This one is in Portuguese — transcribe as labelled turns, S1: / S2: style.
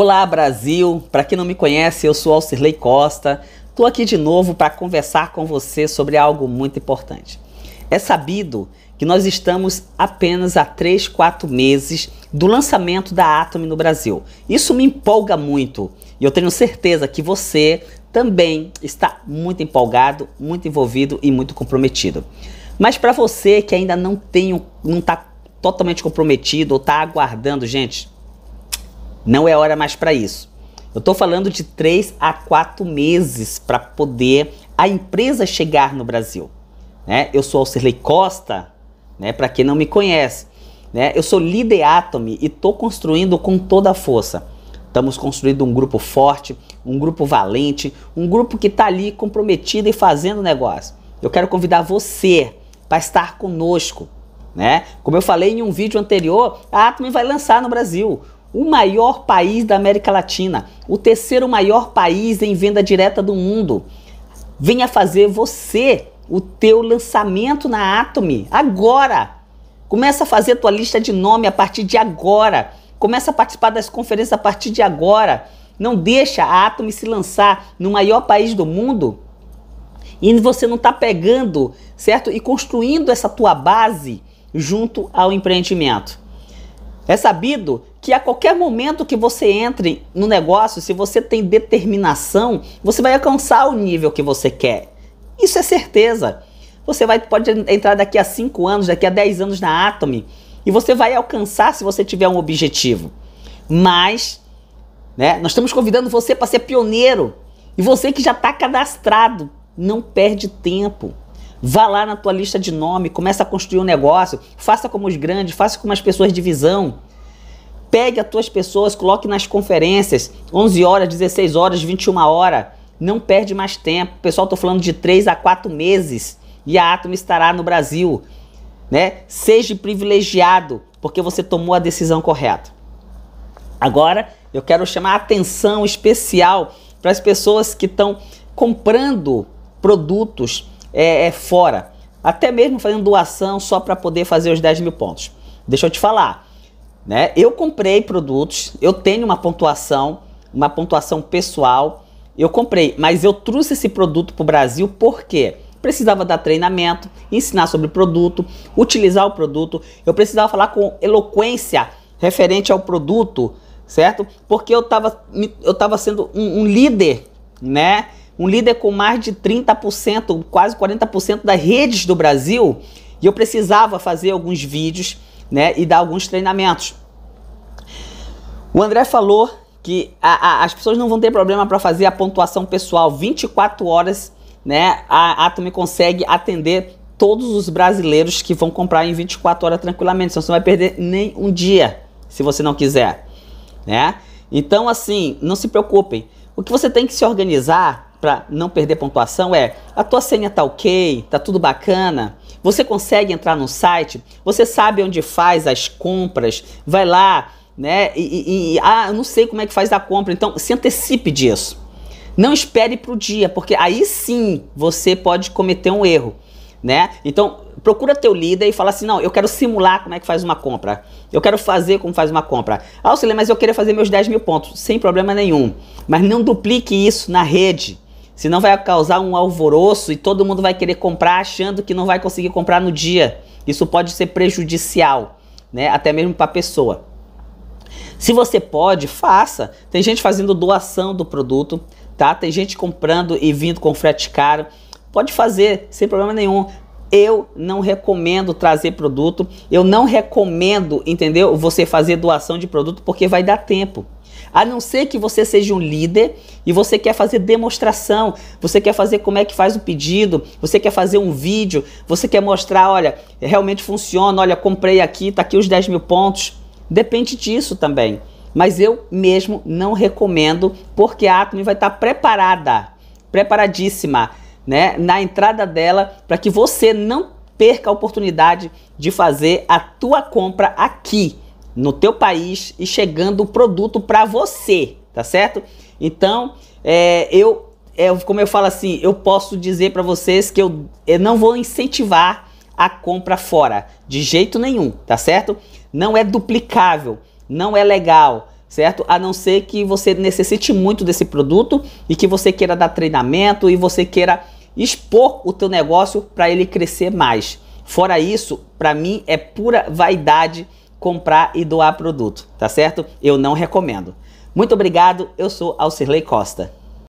S1: Olá Brasil, para quem não me conhece, eu sou Alcirlei Costa. Estou aqui de novo para conversar com você sobre algo muito importante. É sabido que nós estamos apenas há 3, 4 meses do lançamento da Atom no Brasil. Isso me empolga muito e eu tenho certeza que você também está muito empolgado, muito envolvido e muito comprometido. Mas para você que ainda não tem, não está totalmente comprometido ou está aguardando, gente, não é hora mais para isso. Eu estou falando de três a quatro meses para poder a empresa chegar no Brasil. Né? Eu sou Alcirlei Costa, né? para quem não me conhece. Né? Eu sou líder Atomy e estou construindo com toda a força. Estamos construindo um grupo forte, um grupo valente, um grupo que está ali comprometido e fazendo negócio. Eu quero convidar você para estar conosco. Né? Como eu falei em um vídeo anterior, a Atomy vai lançar no Brasil o maior país da América Latina, o terceiro maior país em venda direta do mundo. Venha fazer você o teu lançamento na Atomy agora. Começa a fazer tua lista de nome a partir de agora. Começa a participar das conferências a partir de agora. Não deixa a Atomy se lançar no maior país do mundo e você não está pegando, certo? E construindo essa tua base junto ao empreendimento. É sabido que a qualquer momento que você entre no negócio, se você tem determinação, você vai alcançar o nível que você quer. Isso é certeza. Você vai, pode entrar daqui a 5 anos, daqui a 10 anos na Atom e você vai alcançar se você tiver um objetivo. Mas, né, nós estamos convidando você para ser pioneiro. E você que já está cadastrado, não perde tempo. Vá lá na tua lista de nome, começa a construir um negócio, faça como os grandes, faça como as pessoas de visão. Pegue as tuas pessoas, coloque nas conferências, 11 horas, 16 horas, 21 horas. Não perde mais tempo. Pessoal, estou falando de 3 a 4 meses e a Atom estará no Brasil. Né? Seja privilegiado, porque você tomou a decisão correta. Agora, eu quero chamar a atenção especial para as pessoas que estão comprando produtos é, é, fora, até mesmo fazendo doação só para poder fazer os 10 mil pontos. Deixa eu te falar, né? Eu comprei produtos, eu tenho uma pontuação, uma pontuação pessoal. Eu comprei, mas eu trouxe esse produto para o Brasil porque precisava dar treinamento, ensinar sobre o produto, utilizar o produto. Eu precisava falar com eloquência referente ao produto, certo? Porque eu estava eu tava sendo um, um líder, né? Um líder com mais de 30%, quase 40% das redes do Brasil. E eu precisava fazer alguns vídeos né? E dar alguns treinamentos. O André falou que a, a, as pessoas não vão ter problema para fazer a pontuação pessoal. 24 horas, né? A Atomy consegue atender todos os brasileiros que vão comprar em 24 horas tranquilamente. Senão você não vai perder nem um dia, se você não quiser, né? Então, assim, não se preocupem. O que você tem que se organizar para não perder pontuação é a tua senha tá ok, tá tudo bacana, você consegue entrar no site, você sabe onde faz as compras, vai lá, né? E, e, e ah, eu não sei como é que faz a compra, então se antecipe disso. Não espere para o dia, porque aí sim você pode cometer um erro, né? Então procura teu líder e fala assim, não, eu quero simular como é que faz uma compra. Eu quero fazer como faz uma compra. Ah, Auxílio, mas eu queria fazer meus 10 mil pontos. Sem problema nenhum. Mas não duplique isso na rede. Senão vai causar um alvoroço e todo mundo vai querer comprar achando que não vai conseguir comprar no dia. Isso pode ser prejudicial, né? Até mesmo para a pessoa. Se você pode, faça. Tem gente fazendo doação do produto, tá? Tem gente comprando e vindo com frete caro. Pode fazer, sem problema nenhum. Eu não recomendo trazer produto. Eu não recomendo, entendeu? Você fazer doação de produto porque vai dar tempo. A não ser que você seja um líder e você quer fazer demonstração, você quer fazer como é que faz o pedido, você quer fazer um vídeo, você quer mostrar, olha, realmente funciona, olha, comprei aqui, tá aqui os 10 mil pontos. Depende disso também. Mas eu mesmo não recomendo, porque a Acme vai estar tá preparada, preparadíssima, né, na entrada dela, para que você não perca a oportunidade de fazer a tua compra aqui no teu país e chegando o produto para você, tá certo? Então, é, eu, é, como eu falo assim, eu posso dizer para vocês que eu, eu não vou incentivar a compra fora, de jeito nenhum, tá certo? Não é duplicável, não é legal, certo? A não ser que você necessite muito desse produto e que você queira dar treinamento e você queira expor o teu negócio para ele crescer mais. Fora isso, para mim é pura vaidade comprar e doar produto, tá certo? Eu não recomendo. Muito obrigado, eu sou Alcirlei Costa.